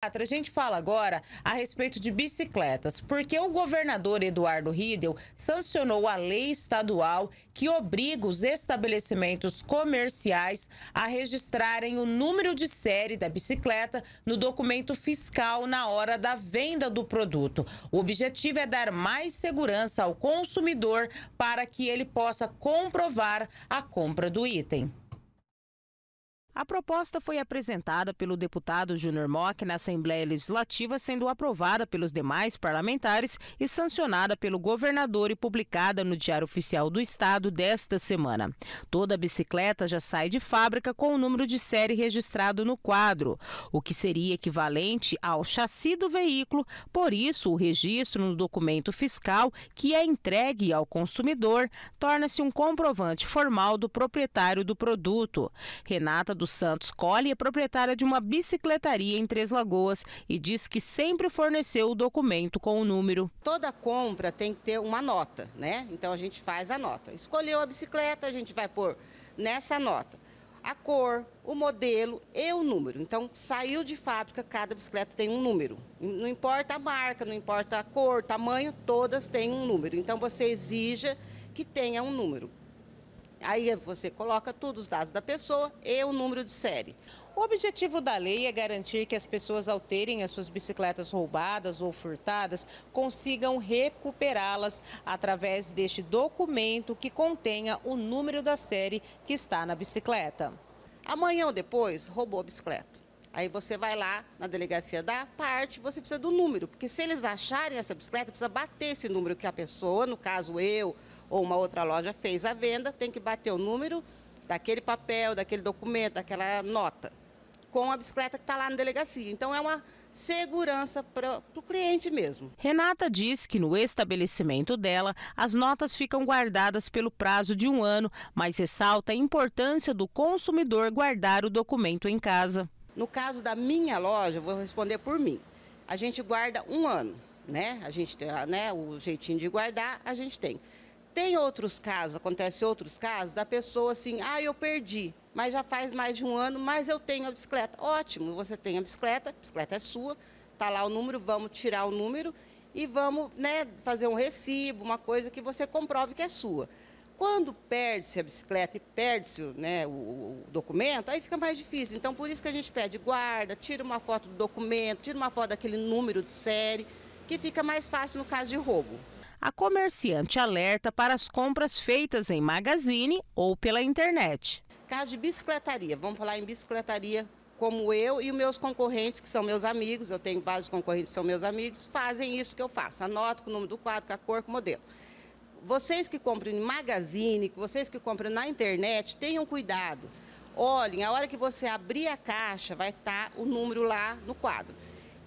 A gente fala agora a respeito de bicicletas, porque o governador Eduardo Riedel sancionou a lei estadual que obriga os estabelecimentos comerciais a registrarem o número de série da bicicleta no documento fiscal na hora da venda do produto. O objetivo é dar mais segurança ao consumidor para que ele possa comprovar a compra do item. A proposta foi apresentada pelo deputado Júnior Mock na Assembleia Legislativa, sendo aprovada pelos demais parlamentares e sancionada pelo governador e publicada no Diário Oficial do Estado desta semana. Toda bicicleta já sai de fábrica com o número de série registrado no quadro, o que seria equivalente ao chassi do veículo, por isso o registro no documento fiscal que é entregue ao consumidor torna-se um comprovante formal do proprietário do produto. Renata do dos Santos Colli é proprietária de uma bicicletaria em Três Lagoas e diz que sempre forneceu o documento com o número. Toda compra tem que ter uma nota, né? Então a gente faz a nota. Escolheu a bicicleta, a gente vai pôr nessa nota a cor, o modelo e o número. Então, saiu de fábrica, cada bicicleta tem um número. Não importa a marca, não importa a cor, tamanho, todas têm um número. Então, você exija que tenha um número. Aí você coloca todos os dados da pessoa e o número de série. O objetivo da lei é garantir que as pessoas, ao terem as suas bicicletas roubadas ou furtadas, consigam recuperá-las através deste documento que contenha o número da série que está na bicicleta. Amanhã ou depois, roubou a bicicleta. Aí você vai lá na delegacia da parte, você precisa do número, porque se eles acharem essa bicicleta, precisa bater esse número que a pessoa, no caso eu, ou uma outra loja fez a venda, tem que bater o número daquele papel, daquele documento, daquela nota, com a bicicleta que está lá na delegacia. Então é uma segurança para o cliente mesmo. Renata diz que no estabelecimento dela, as notas ficam guardadas pelo prazo de um ano, mas ressalta a importância do consumidor guardar o documento em casa. No caso da minha loja, vou responder por mim. A gente guarda um ano, né? A gente tem né, o jeitinho de guardar, a gente tem. Tem outros casos, acontece outros casos, da pessoa assim, ah, eu perdi, mas já faz mais de um ano, mas eu tenho a bicicleta. Ótimo, você tem a bicicleta, a bicicleta é sua, tá lá o número, vamos tirar o número e vamos né, fazer um recibo, uma coisa que você comprove que é sua. Quando perde-se a bicicleta e perde-se né, o, o, documento, aí fica mais difícil. Então, por isso que a gente pede guarda, tira uma foto do documento, tira uma foto daquele número de série, que fica mais fácil no caso de roubo a comerciante alerta para as compras feitas em magazine ou pela internet. Caso de bicicletaria, vamos falar em bicicletaria, como eu e os meus concorrentes, que são meus amigos, eu tenho vários concorrentes que são meus amigos, fazem isso que eu faço, anoto com o número do quadro, com a cor, com o modelo. Vocês que compram em magazine, vocês que compram na internet, tenham cuidado. Olhem, a hora que você abrir a caixa, vai estar tá o número lá no quadro.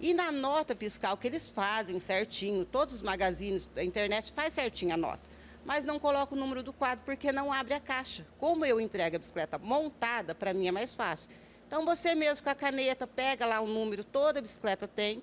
E na nota fiscal que eles fazem certinho, todos os magazines, da internet faz certinho a nota. Mas não coloca o número do quadro porque não abre a caixa. Como eu entrego a bicicleta montada, para mim é mais fácil. Então você mesmo com a caneta pega lá o número, toda bicicleta tem,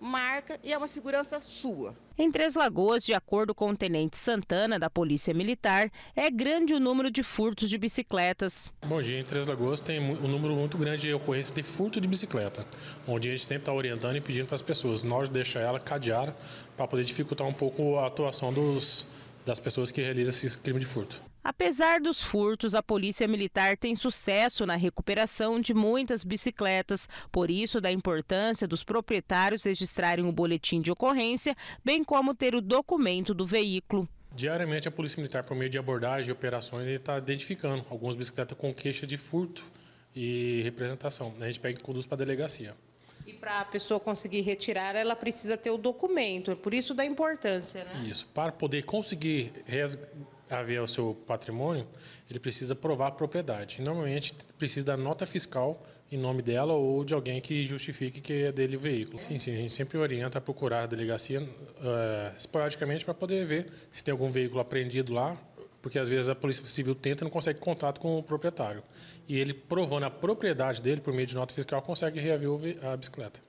marca e é uma segurança sua. Em Três Lagoas, de acordo com o tenente Santana da Polícia Militar, é grande o número de furtos de bicicletas. Bom dia, em Três Lagoas tem um número muito grande de ocorrências de furto de bicicleta, onde a gente sempre está orientando e pedindo para as pessoas, nós deixar ela cadeada para poder dificultar um pouco a atuação dos, das pessoas que realizam esse crime de furto. Apesar dos furtos, a Polícia Militar tem sucesso na recuperação de muitas bicicletas, por isso da importância dos proprietários registrarem o boletim de ocorrência, bem como ter o documento do veículo. Diariamente a Polícia Militar, por meio de abordagem e operações, está identificando algumas bicicletas com queixa de furto e representação. A gente pega e conduz para a delegacia. E para a pessoa conseguir retirar, ela precisa ter o documento, por isso da importância, né? Isso, para poder conseguir haver o seu patrimônio, ele precisa provar a propriedade. normalmente precisa da nota fiscal em nome dela ou de alguém que justifique que é dele o veículo. Sim, sim, a gente sempre orienta a procurar a delegacia uh, esporadicamente para poder ver se tem algum veículo apreendido lá, porque às vezes a Polícia Civil tenta e não consegue contato com o proprietário. E ele provando a propriedade dele por meio de nota fiscal consegue reaver a bicicleta.